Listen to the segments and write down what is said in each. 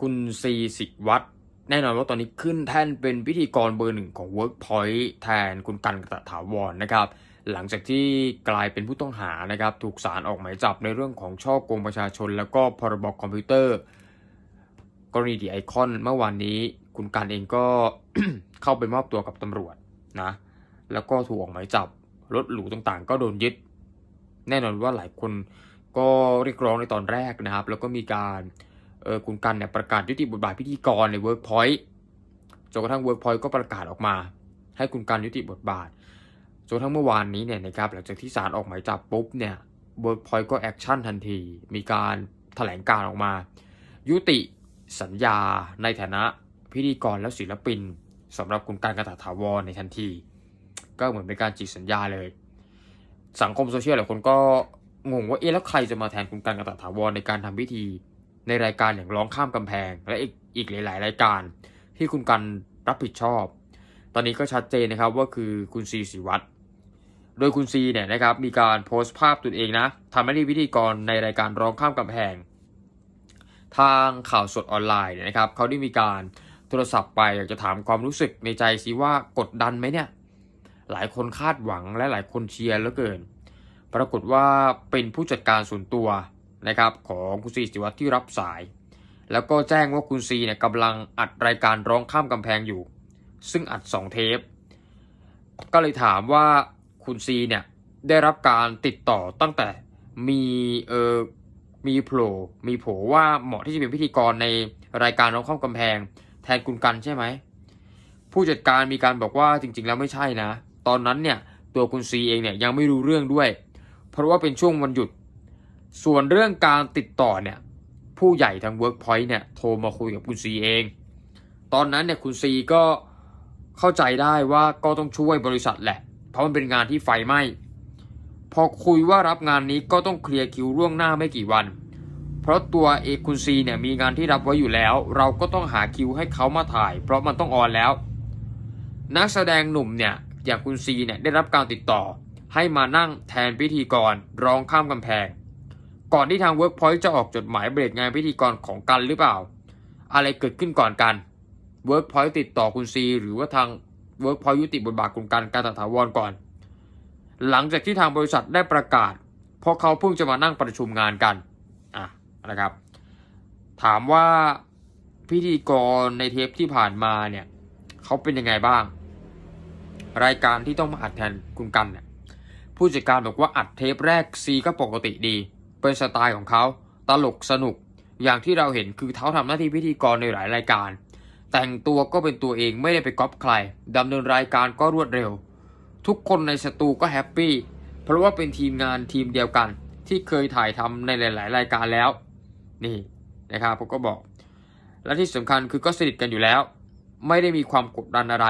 คุณซีสิวัตรแน่นอนว่าตอนนี้ขึ้นแท่นเป็นพิธีกรเบอร์หนึ่งของ Workpoint แทนคุณกันกระถาวรนนะครับ หลังจากที่กลายเป็นผู้ต้องหานะครับถูกสารออกหมายจับในเรื่องของช่อโกงประชาชนแล้วก็พรบคอมพิวเตอร์ กรณีดีไอคอน เมื่อวานนี้คุณกันเองก็เข้าไปมอบตัวกับตำรวจนะ แล้วก็ถูกออกหมายจับ รถหรูต่างๆก็โดนยึดแน่นอนว่าหลายคนก็เรียกร้องในตอนแรกนะครับ แล้วก็มีการเออคุณกันเนี่ยประกาศยุติบทบาทพิธีกรในเวิร์กพอยต์จนกระทั่งเวิร์กพอยต์ก็ประกาศออกมา ให้คุณกันยุติบทบาทจนทั้งเมื่อวานนี้เนี่ยนะครับหลังจากที่ศาลออกหมายจับปุ๊บเนี่ยเวิร์กพอยต์ก็แอคชั่นทันทีมีการแถลงการออกมา ยุติสัญญาในฐานะพิธีกรและศิลปินสำหรับคุณการกระตาถาวรในทันที ก็เหมือนเป็นการจีสัญญาเลย สังคมโซเชียลหลายคนก็งงว่าเอ๊ะแล้วใครจะมาแทนคุณกันกตถาวรในการทำพิธีในรายการอย่างร้องข้ามกำแพง และอีกอีกหลายๆรายการ ที่คุณกันรับผิดชอบ ตอนนี้ก็ชัดเจนนะครับว่าคือคุณซีศิวัตรโดยคุณซีเนี่ยนะครับมีการโพสต์ภาพตัวเองนะทำหน้าที่พิธีกรในรายการร้องข้ามกำแพง ทางข่าวสดออนไลน์เนี่ยนะครับเขาได้มีการโทรศัพท์ไปอยากจะถามความรู้สึกในใจซีว่ากดดันไหมเนี่ย หลายคนคาดหวังและหลายคนเชียร์แล้วเกินปรากฏว่าเป็นผู้จัดการส่วนตัวนะครับของคุณซีสิวัตรที่รับสาย แล้วก็แจ้งว่าคุณซีเนี่ยกำลังอัดรายการร้องข้ามกำแพงอยู่ ซึ่งอัด 2 เทป ก็เลยถามว่าคุณซีเนี่ยได้รับการติดต่อตั้งแต่มีเออมีโผล่มีโผล่ว่าเหมาะที่จะเป็นพิธีกรในรายการร้องข้ามกำแพงแทนคุณกันใช่ไหมผู้จัดการมีการบอกว่าจริงๆแล้วไม่ใช่นะตอนนั้นเนี่ยตัวคุณซีเองเนี่ยยังไม่รู้เรื่องด้วยเพราะว่าเป็นช่วงวันหยุด ส่วนเรื่องการติดต่อเนี่ย ผู้ใหญ่ทางเวิร์กพอยต์เนี่ยโทรมาคุยกับคุณซีเอง ตอนนั้นเนี่ยคุณซีก็เข้าใจได้ว่าก็ต้องช่วยบริษัทแหละ เพราะมันเป็นงานที่ไฟไหม้ พอคุยว่ารับงานนี้ก็ต้องเคลียร์คิวล่วงหน้าไม่กี่วัน เพราะตัวเอกคุณซีเนี่ยมีงานที่รับไว้อยู่แล้ว เราก็ต้องหาคิวให้เขามาถ่าย เพราะมันต้องออนแล้ว นักแสดงหนุ่มเนี่ยอย่างคุณซีเนี่ยได้รับการติดต่อให้มานั่งแทนพิธีกรร้องข้ามกำแพง ก่อนที่ทาง Workpoint จะออกจดหมายเบรกงานพิธีกรของกันหรือเปล่า อะไรเกิดขึ้นก่อนกัน Workpoint ติดต่อคุณซีหรือว่าทาง Workpoint ยุติบทบาทคุณกันการถาวรก่อนหลังจากที่ทางบริษัทได้ประกาศเพราะเขาเพิ่งจะมานั่งประชุมงานกันอ่ะนะครับถามว่าพิธีกรในเทปที่ผ่านมาเนี่ยเขาเป็นยังไงบ้าง รายการที่ต้องมาอัดแทนคุณกันเนี่ยผู้จัดการบอกว่าอัดเทปแรกซีก็ปกติดี เป็นสไตล์ของเขาตลกสนุกอย่างที่เราเห็นคือเท้าทำหน้าที่พิธีกรในหลายรายการ แต่งตัวก็เป็นตัวเองไม่ได้ไปก๊อปใครดำเนินรายการก็รวดเร็ว ทุกคนในสตูก็แฮปปี้ เพราะว่าเป็นทีมงานทีมเดียวกัน ที่เคยถ่ายทำในหลายๆ รายการแล้ว นี่ นะครับผมก็บอก และที่สำคัญคือก็สนิทกันอยู่แล้ว ไม่ได้มีความกดดันอะไร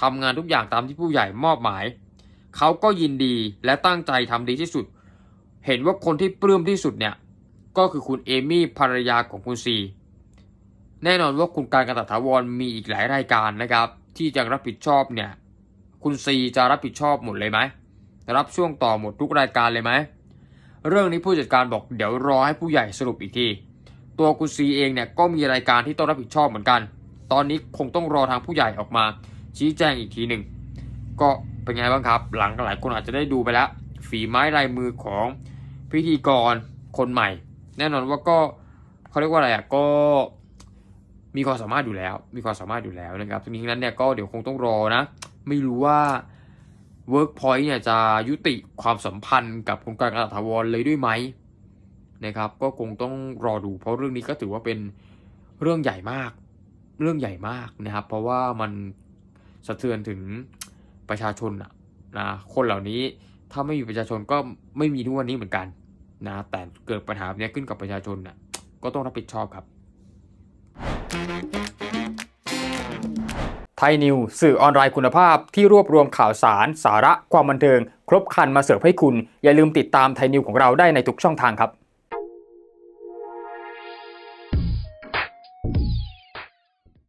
ทำงานทุกอย่างตามที่ผู้ใหญ่มอบหมายเขาก็ยินดีและตั้งใจทำดีที่สุด เห็นว่าคนที่ปลื้มที่สุดเนี่ยก็คือคุณเอมี่ภรรยาของคุณซี แน่นอนว่าคุณการกรนตถาวรมีอีกหลายรายการนะครับที่จะรับผิดชอบเนี่ยคุณซีจะรับผิดชอบหมดเลยไหมรับช่วงต่อหมดทุกรายการเลยไหมเรื่องนี้ผู้จัดการบอกเดี๋ยวรอให้ผู้ใหญ่สรุปอีกที ตัวคุณซีเองเนี่ยก็มีรายการที่ต้องรับผิดชอบเหมือนกัน ตอนนี้คงต้องรอทางผู้ใหญ่ออกมา ชี้แจงอีกทีหนึ่งก็เป็นไงบ้างครับ หลังหลายคนอาจจะได้ดูไปแล้ว ฝีไม้ลายมือของพิธีกรคนใหม่ แน่นอนว่าก็เขาเรียกว่าอะไรอ่ะก็มีความสามารถอยู่แล้ว มีความสามารถอยู่แล้วนะครับทีนี้นั้นเนี่ยก็เดี๋ยวคงต้องรอนะ ไม่รู้ว่า Workpoint เนี่ยจะยุติความสัมพันธ์กับโครงการอัตาวรเลยด้วยไหมนะครับ ก็คงต้องรอดูเพราะเรื่องนี้ก็ถือว่าเป็นเรื่องใหญ่มาก เรื่องใหญ่มากนะครับ เพราะว่ามันสะเทือนถึงประชาชนนะนะคนเหล่านี้ถ้าไม่มีประชาชนก็ไม่มีทุกวันนี้เหมือนกันนะแต่เกิดปัญหาเนี้ยขึ้นกับประชาชนนะก็ต้องรับผิดชอบครับไทยนิว สื่อออนไลน์คุณภาพที่รวบรวมข่าวสาร สาระความบันเทิง ครบครันมาเสิร์ฟให้คุณ อย่าลืมติดตามไทยนิวของเราได้ในทุกช่องทางครับ